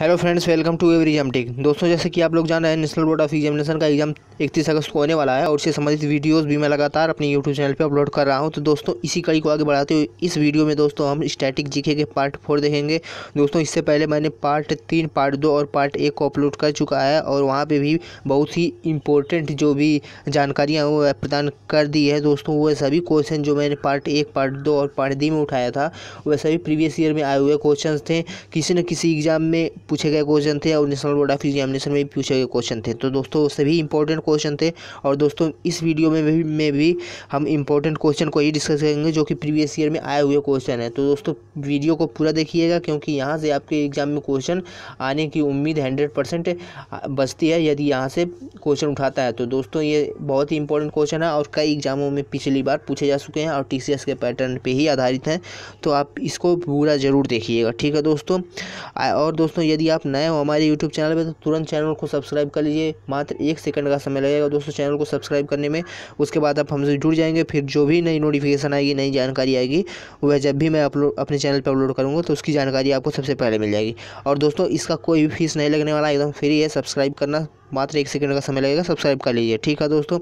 hello friends welcome to every exam tech दोस्तों जैसे कि आप लोग जान रहे हैं नेशनल बोर्ड ऑफ एग्जामिनेशन का एग्जाम 31 अगस्त को होने वाला है और इससे संबंधित वीडियोस भी मैं लगातार अपने यूट्यूब चैनल पे अपलोड कर रहा हूं तो दोस्तों इसी कड़ी को आगे बढ़ाते हुए इस वीडियो में दोस्तों हम स्टैटिक जीके के पार्ट फोर देखेंगे दोस्तों इससे पहले मैंने पार्ट तीन पार्ट दो और पार्ट एक को अपलोड कर चुका है और वहाँ पर भी बहुत ही इंपॉर्टेंट जो भी जानकारियाँ वो प्रदान कर दी है दोस्तों वह सभी क्वेश्चन जो मैंने पार्ट एक पार्ट दो और पार्ट डी में उठाया था वह सभी प्रीवियस ईयर में आए हुए क्वेश्चन थे किसी न किसी एग्ज़ाम में पूछे गए क्वेश्चन थे और नेशनल बोर्ड ऑफ एग्जामिनेशन में भी पूछे गए क्वेश्चन थे तो दोस्तों सभी इंपॉर्टेंट क्वेश्चन थे और दोस्तों इस वीडियो में भी में भी हम इंपॉर्टेंट क्वेश्चन को ही डिस्कस करेंगे जो कि प्रीवियस ईयर में आए हुए क्वेश्चन है तो दोस्तों वीडियो को पूरा देखिएगा क्योंकि यहाँ से आपके एग्जाम में क्वेश्चन आने की उम्मीद हंड्रेड परसेंट बचती है यदि यहाँ से क्वेश्चन उठाता है तो दोस्तों ये बहुत ही इंपॉर्टेंट क्वेश्चन है और कई एग्जामों में पिछली बार पूछे जा चुके हैं और टी के पैटर्न पर ही आधारित हैं तो आप इसको पूरा ज़रूर देखिएगा ठीक है दोस्तों और दोस्तों यदि यदि आप नए हो हमारे यूट्यूब चैनल पर तो तुरंत चैनल को सब्सक्राइब कर लीजिए मात्र एक सेकंड का समय लगेगा दोस्तों चैनल को सब्सक्राइब करने में उसके बाद आप हमसे जुड़ जाएंगे फिर जो भी नई नोटिफिकेशन आएगी नई जानकारी आएगी वह जब भी मैं अपलोड अपने चैनल पर अपलोड करूँगा तो उसकी जानकारी आपको सबसे पहले मिल जाएगी और दोस्तों इसका कोई भी फीस नहीं लगने वाला एकदम फ्री है सब्सक्राइब करना मात्र एक सेकंड का समय लगेगा सब्सक्राइब कर लीजिए ठीक है दोस्तों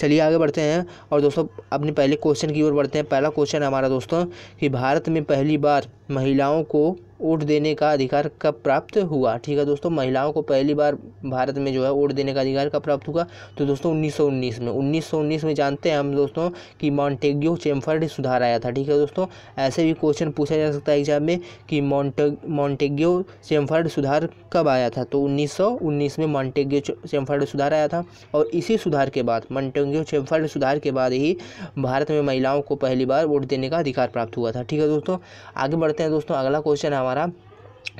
चलिए आगे बढ़ते हैं और दोस्तों अपने पहले क्वेश्चन की ओर बढ़ते हैं पहला क्वेश्चन हमारा दोस्तों कि भारत में पहली बार महिलाओं को वोट देने का अधिकार कब प्राप्त हुआ ठीक है दोस्तों महिलाओं को पहली बार भारत में जो है वोट देने का अधिकार कब प्राप्त हुआ तो दोस्तों 1919 में 1919 में जानते हैं हम दोस्तों कि मॉन्टेग्यो चैम्फर्ड सुधार आया था ठीक है दोस्तों ऐसे भी क्वेश्चन पूछा जा सकता है एग्जाम में कि मॉन्टे मॉन्टेग्यो चैम्फर्ड सुधार कब आया था तो उन्नीस में मॉन्टेग्यो चेम्फर्ड सुधार आया था और इसी सुधार के बाद मंटोंगियो चेम्फर्ड सुधार के बाद ही भारत में महिलाओं को पहली बार वोट देने का अधिकार प्राप्त हुआ था ठीक है दोस्तों आगे बढ़ते हैं दोस्तों अगला क्वेश्चन है हमारा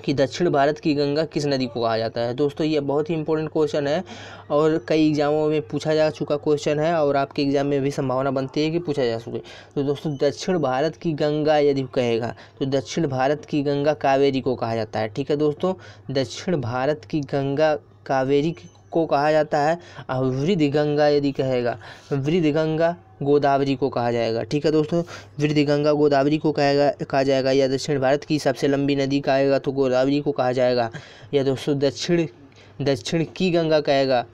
कि दक्षिण भारत की गंगा किस नदी को कहा जाता है दोस्तों ये बहुत ही इंपॉर्टेंट क्वेश्चन है और कई एग्जामों में पूछा जा चुका क्वेश्चन है और आपके एग्जाम में भी संभावना बनती है कि पूछा जा सके तो दोस्तों दक्षिण भारत की गंगा यदि कहेगा तो दक्षिण भारत की गंगा कावेरी को कहा जाता है ठीक है दोस्तों दक्षिण भारत की गंगा कावेरी को कहा जाता है और वृद्ध गंगा यदि कहेगा वृद्ध गंगा गोदावरी को कहा जाएगा ठीक है दोस्तों वृद्ध गंगा गोदावरी को कहेगा कहा जाएगा या दक्षिण भारत की सबसे लंबी नदी कहेगा तो गोदावरी को कहा जाएगा या दोस्तों दक्षिण दक्षिण की गंगा कहेगा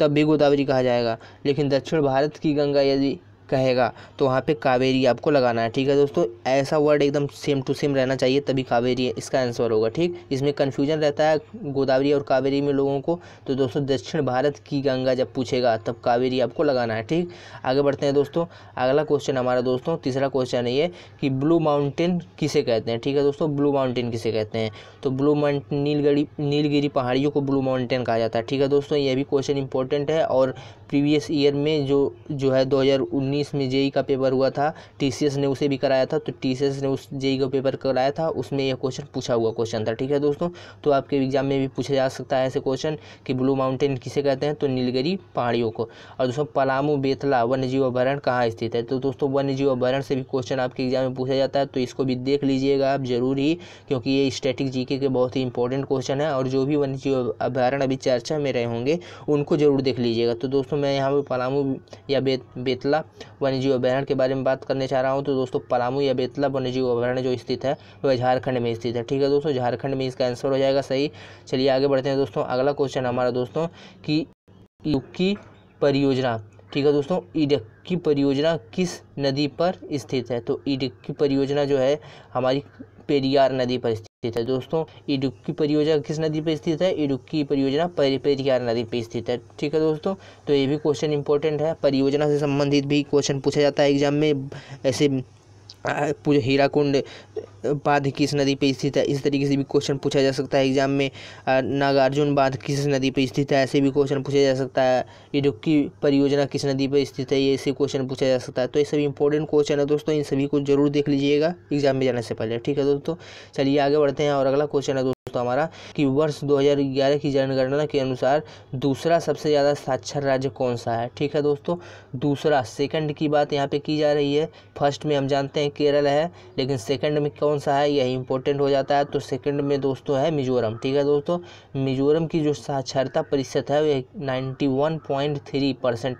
तब भी गोदावरी कहा जाएगा लेकिन दक्षिण भारत की गंगा यदि कहेगा तो वहाँ पे कावेरी आपको लगाना है ठीक है दोस्तों ऐसा वर्ड एकदम सेम टू सेम रहना चाहिए तभी कावेरी इसका आंसर होगा ठीक इसमें कन्फ्यूजन रहता है गोदावरी और कावेरी में लोगों को तो दोस्तों दक्षिण भारत की गंगा जब पूछेगा तब कावेरी आपको लगाना है ठीक आगे बढ़ते हैं दोस्तों अगला क्वेश्चन हमारा दोस्तों तीसरा क्वेश्चन ये कि ब्लू माउंटेन किसे कहते हैं ठीक है दोस्तों ब्लू माउंटेन किसे कहते हैं तो ब्लू माउंटेन नीलगढ़ी नीलगिरी पहाड़ियों को ब्लू माउंटेन कहा जाता है ठीक है दोस्तों ये भी क्वेश्चन इंपॉर्टेंट है और प्रीवियस ईयर में जो जो है दो उन्नीस में जेई e e का पेपर हुआ था टीसीएस ने उसे भी कराया था तो टीसीएस ने उस जेई e का पेपर कराया था उसमें यह क्वेश्चन पूछा हुआ क्वेश्चन था ठीक है दोस्तों तो आपके एग्जाम में भी पूछा जा सकता है ऐसे क्वेश्चन कि ब्लू माउंटेन किसे कहते हैं तो नीलगिरी पहाड़ियों को और दोस्तों पलामू बेतला वन्यजीव अभरण कहाँ स्थित है तो दोस्तों वन्यजीव अभरण से भी क्वेश्चन आपके एग्जाम में पूछा जाता है तो इसको भी देख लीजिएगा आप जरूर ही क्योंकि ये स्टैटिक जीके के बहुत ही इंपॉर्टेंट क्वेश्चन है और जो भी वन्यजीव अभ्यारण अभी चर्चा में रहे होंगे उनको जरूर देख लीजिएगा तो दोस्तों मैं यहाँ पर पलामू या बेतला वन्यजीव अभ्यारण्य के बारे में बात करने चाह रहा हूँ तो दोस्तों पलामू या बेतला वन्यजीव अभ्यारण्य जो स्थित है वह झारखंड में स्थित है ठीक है दोस्तों झारखंड में इसका आंसर हो जाएगा सही चलिए आगे बढ़ते हैं दोस्तों अगला क्वेश्चन हमारा दोस्तों की युक्की परियोजना ठीक है दोस्तों इडक्की परियोजना किस नदी पर स्थित है तो की परियोजना जो है हमारी पेरियार नदी पर स्थित है दोस्तों इडुक्की परियोजना किस नदी पर स्थित है इडुक्की परियोजना पेरियार नदी पर स्थित है ठीक है दोस्तों तो ये भी क्वेश्चन इंपॉर्टेंट है परियोजना से संबंधित भी क्वेश्चन पूछा जाता है एग्जाम में ऐसे हीरा हीराकुंड बाँध किस नदी पर स्थित है इस तरीके से भी क्वेश्चन पूछा जा सकता है एग्जाम में नागार्जुन बाँध किस नदी पर स्थित है ऐसे भी क्वेश्चन पूछा जा सकता है इडुक्की परियोजना किस नदी पर स्थित है ये ऐसे क्वेश्चन पूछा जा सकता है तो ये सभी इंपॉर्टेंट क्वेश्चन है दोस्तों इन सभी को जरूर देख लीजिएगा एग्जाम में जाने से पहले ठीक है दोस्तों चलिए आगे बढ़ते हैं और अगला क्वेश्चन है दोस्तों हमारा कि वर्ष 2011 की जनगणना के अनुसार दूसरा सबसे ज़्यादा साक्षर राज्य कौन सा है ठीक है दोस्तों दूसरा सेकंड की बात यहाँ पे की जा रही है फर्स्ट में हम जानते हैं केरल है लेकिन सेकंड में कौन सा है यही इंपॉर्टेंट हो जाता है तो सेकेंड में दोस्तों है मिजोरम ठीक है दोस्तों मिजोरम की जो साक्षरता परिषद है वह नाइन्टी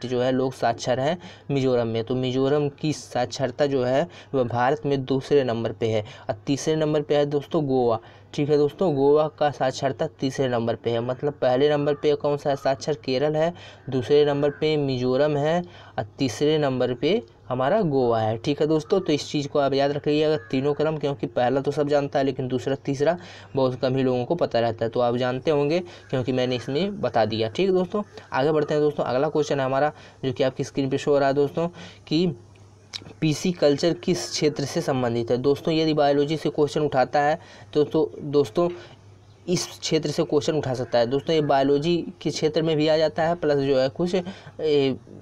जो है लोग साक्षर हैं मिजोरम में तो मिजोरम की साक्षरता जो है वह भारत में दूसरे नंबर पर है और तीसरे नंबर पर है दोस्तों गोवा ठीक है दोस्तों गोवा का साक्षरता तीसरे नंबर पे है मतलब पहले नंबर पे कौन सा साक्षर केरल है दूसरे नंबर पे मिजोरम है और तीसरे नंबर पे हमारा गोवा है ठीक है दोस्तों तो इस चीज़ को आप याद रखिएगा तीनों क्रम क्योंकि पहला तो सब जानता है लेकिन दूसरा तीसरा बहुत कम ही लोगों को पता रहता है तो आप जानते होंगे क्योंकि मैंने इसमें बता दिया ठीक है दोस्तों आगे बढ़ते हैं दोस्तों अगला क्वेश्चन है हमारा जो कि आपकी स्क्रीन पर शो हो रहा है दोस्तों कि पीसी कल्चर किस क्षेत्र से संबंधित है दोस्तों यदि बायोलॉजी से क्वेश्चन उठाता है तो, तो दोस्तों इस क्षेत्र से क्वेश्चन उठा सकता है दोस्तों ये बायोलॉजी के क्षेत्र में भी आ जाता है प्लस जो है कुछ ए,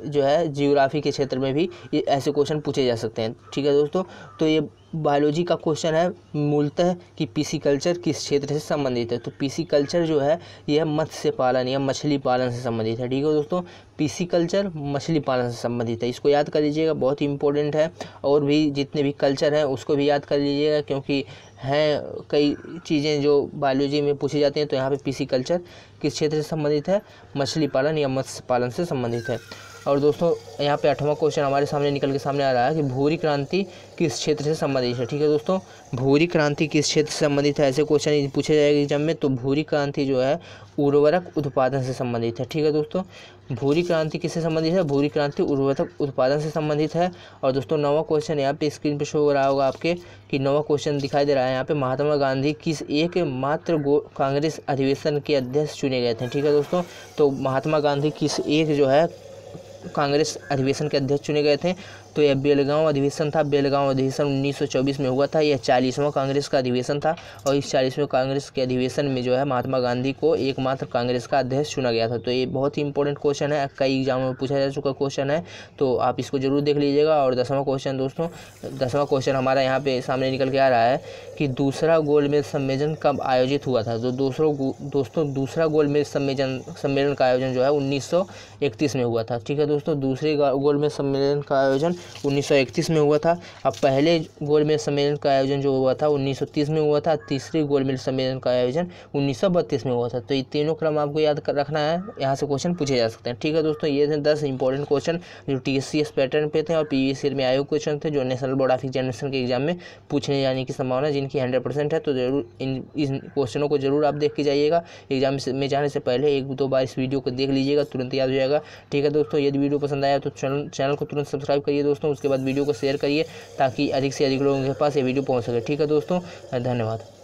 जो है जियोग्राफी के क्षेत्र में भी ऐसे क्वेश्चन पूछे जा सकते हैं ठीक है दोस्तों तो ये बायोलॉजी का क्वेश्चन है मूलतः कि पीसी कल्चर किस क्षेत्र से संबंधित है तो पीसी कल्चर जो है यह मत्स्य पालन या मछली पालन से संबंधित है ठीक है दोस्तों पीसी कल्चर मछली पालन से संबंधित है इसको याद कर लीजिएगा बहुत ही इंपॉर्टेंट है और भी जितने भी कल्चर हैं उसको भी याद कर लीजिएगा क्योंकि हैं कई चीज़ें जो बायोलॉजी में पूछी जाती हैं तो यहाँ पे पीसी कल्चर किस क्षेत्र से संबंधित है मछली पालन या मत्स्य पालन से संबंधित है और दोस्तों यहाँ पे आठवां क्वेश्चन हमारे सामने निकल के सामने आ रहा है कि भूरी क्रांति किस क्षेत्र से संबंधित है ठीक है दोस्तों भूरी क्रांति किस क्षेत्र से संबंधित है ऐसे क्वेश्चन पूछे जाएगा एग्जाम में तो भूरी क्रांति जो है उर्वरक उत्पादन से संबंधित है ठीक है दोस्तों भूरी क्रांति किससे संबंधित है भूरी क्रांति उर्वरक उत्पादन से संबंधित है और दोस्तों नवा क्वेश्चन यहाँ पे स्क्रीन पे शो हो रहा होगा आपके कि नवा क्वेश्चन दिखाई दे रहा है यहाँ पे महात्मा गांधी किस एक मात्र कांग्रेस अधिवेशन के अध्यक्ष चुने गए थे ठीक है दोस्तों तो महात्मा गांधी किस एक जो है कांग्रेस अधिवेशन के अध्यक्ष चुने गए थे तो यह बेलगांव अधिवेशन था बेलगांव अधिवेशन 1924 में हुआ था यह चालीसवां कांग्रेस का अधिवेशन था और इस चालीसवें कांग्रेस के अधिवेशन में जो है महात्मा गांधी को एकमात्र कांग्रेस का अध्यक्ष चुना गया था तो ये बहुत ही इंपॉर्टेंट क्वेश्चन है कई एग्जाम में पूछा जा चुका क्वेश्चन है तो आप इसको जरूर देख लीजिएगा और दसवां क्वेश्चन दोस्तों दसवां क्वेश्चन हमारा यहाँ पे सामने निकल के आ रहा है कि दूसरा गोलमेज सम्मेलन कब आयोजित हुआ था तो दूसरों दोस्तों दूसरा गोलमेज सम्मेलन सम्मेलन का आयोजन जो है उन्नीस में हुआ था ठीक है दोस्तों दूसरे गोलमेज सम्मेलन का आयोजन 1931 में हुआ था अब पहले गोल्ड मेडल सम्मेलन का आयोजन जो हुआ था 1930 में हुआ था तीसरे गोल्ड मेडल सम्मेलन का आयोजन 1932 में हुआ था तो ये तीनों क्रम आपको याद कर रखना है यहाँ से क्वेश्चन पूछे जा सकते हैं ठीक है दोस्तों ये थे दस इंपॉर्टेंट क्वेश्चन जो टी पैटर्न पे थे और पी e में आयोग क्वेश्चन थे जो नेशनल बोर्ड ऑफ एग्जामिनेशन के एग्जाम में पूछने जाने की संभावना जिनकी हंड्रेड है तो जरूर इन इन क्वेश्चनों को जरूर आप देख के जाइएगा एग्जाम में जाने से पहले एक दो बार इस वीडियो को देख लीजिएगा तुरंत याद हो जाएगा ठीक है दोस्तों यदि वीडियो पसंद आया तो चैनल चैनल को तुरंत सब्सक्राइब करिए दोस्तों दोस्तों उसके बाद वीडियो को शेयर करिए ताकि अधिक से अधिक लोगों के पास ये वीडियो पहुँच सके ठीक है दोस्तों धन्यवाद